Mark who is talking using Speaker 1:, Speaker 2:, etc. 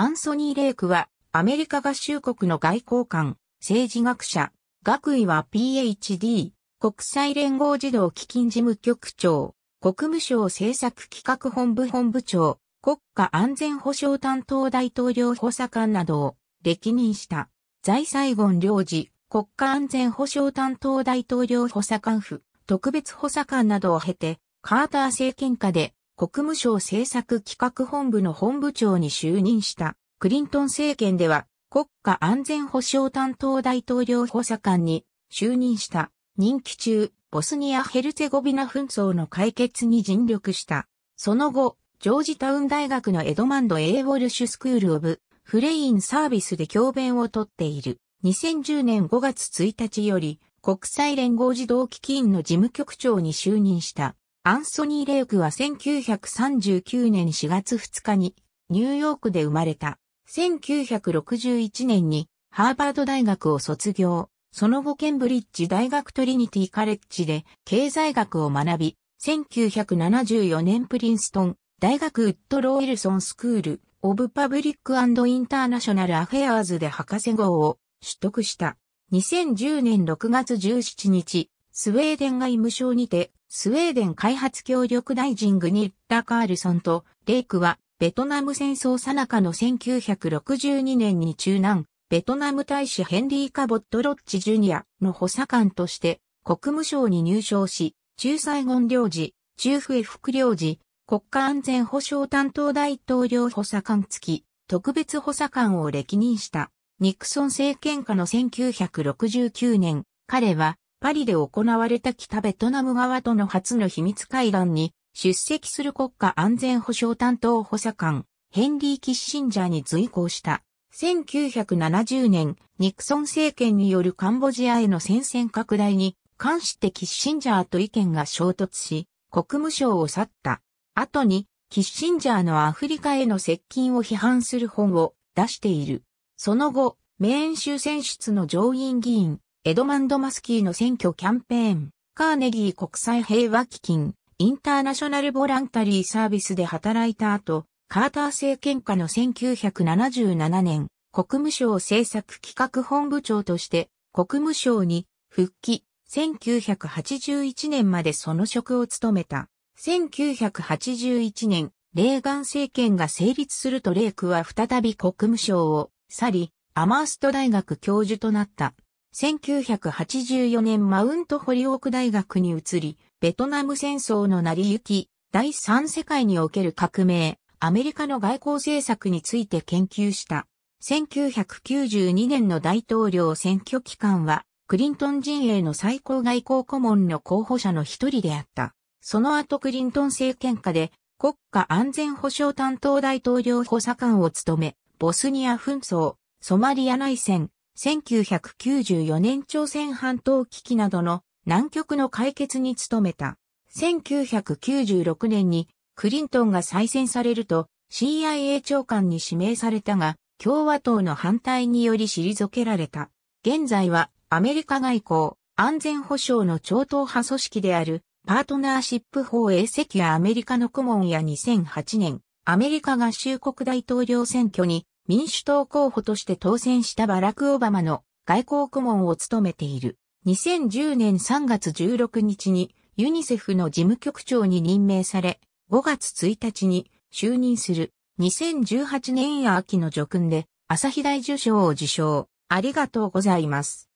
Speaker 1: アンソニー・レイクは、アメリカ合衆国の外交官、政治学者、学位は PhD、国際連合児童基金事務局長、国務省政策企画本部本部長、国家安全保障担当大統領補佐官などを歴任した。在西権領事、国家安全保障担当大統領補佐官府、特別補佐官などを経て、カーター政権下で国務省政策企画本部の本部長に就任したクリントン政権では国家安全保障担当大統領補佐官に就任した任期中ボスニア・ヘルツェゴビナ紛争の解決に尽力した。その後、ジョージタウン大学のエドマンド・エーウォルシュスクール・オブ・フレイン・サービスで教鞭をとっている。2010年5月1日より国際連合児童基金の事務局長に就任した。アンソニー・レイクは1939年4月2日にニューヨークで生まれた。1961年にハーバード大学を卒業。その後ケンブリッジ大学トリニティカレッジで経済学を学び、1974年プリンストン大学ウッドロー・ウィルソンスクールオブパブリックインターナショナルアフェアーズで博士号を取得した。2010年6月17日、スウェーデン外務省にてスウェーデン開発協力大臣グニッタ・カールソンとレイクはベトナム戦争さなかの1962年に中南、ベトナム大使ヘンリー・カボット・ロッチ・ジュニアの補佐官として国務省に入省し、中西言領事、中府へ副領事、国家安全保障担当大統領補佐官付き、特別補佐官を歴任した。ニクソン政権下の1969年、彼はパリで行われた北ベトナム側との初の秘密会談に出席する国家安全保障担当補佐官、ヘンリー・キッシンジャーに随行した。1970年、ニクソン政権によるカンボジアへの戦線拡大に関してキッシンジャーと意見が衝突し、国務省を去った。後に、キッシンジャーのアフリカへの接近を批判する本を出している。その後、メーン州選出の上院議員、エドマンド・マスキーの選挙キャンペーン、カーネギー国際平和基金、インターナショナルボランタリーサービスで働いた後、カーター政権下の1977年、国務省政策企画本部長として国務省に復帰、1981年までその職を務めた。1981年、レーガン政権が成立するとレイクは再び国務省を去り、アマースト大学教授となった。1984年マウントホリオーク大学に移り、ベトナム戦争の成り行き、第三世界における革命、アメリカの外交政策について研究した。1992年の大統領選挙期間は、クリントン陣営の最高外交顧問の候補者の一人であった。その後クリントン政権下で国家安全保障担当大統領補佐官を務め、ボスニア紛争、ソマリア内戦、1994年朝鮮半島危機などの南極の解決に努めた。1996年にクリントンが再選されると CIA 長官に指名されたが、共和党の反対により退けられた。現在はアメリカ外交、安全保障の超党派組織であるパートナーシップ法衛席やアメリカの顧問や2008年、アメリカ合衆国大統領選挙に民主党候補として当選したバラク・オバマの外交顧問を務めている。2010年3月16日にユニセフの事務局長に任命され、5月1日に就任する2018年秋の叙勲で朝日大受賞を受賞。ありがとうございます。